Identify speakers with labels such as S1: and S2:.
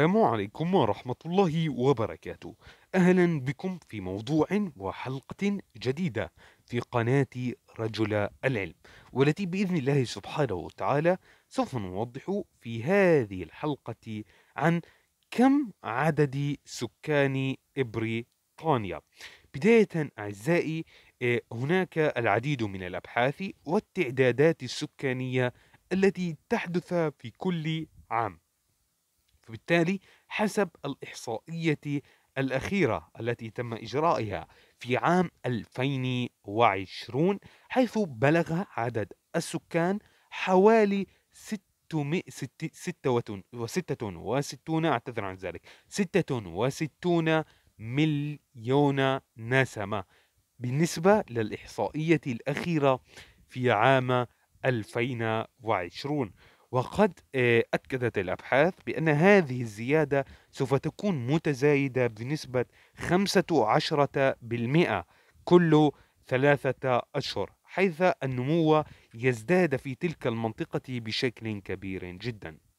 S1: السلام عليكم ورحمة الله وبركاته أهلا بكم في موضوع وحلقة جديدة في قناة رجل العلم والتي بإذن الله سبحانه وتعالى سوف نوضح في هذه الحلقة عن كم عدد سكان بريطانيا بداية أعزائي آه، هناك العديد من الأبحاث والتعدادات السكانية التي تحدث في كل عام فبالتالي حسب الإحصائية الأخيرة التي تم إجرائها في عام 2020 حيث بلغ عدد السكان حوالي 666 اعتذر عن ذلك 66 مليون نسمة بالنسبة للإحصائية الأخيرة في عام 2020 وقد آه، أكدت الأبحاث بأن هذه الزيادة سوف تكون متزايدة بنسبة 15% كل ثلاثة أشهر حيث النمو يزداد في تلك المنطقة بشكل كبير جداً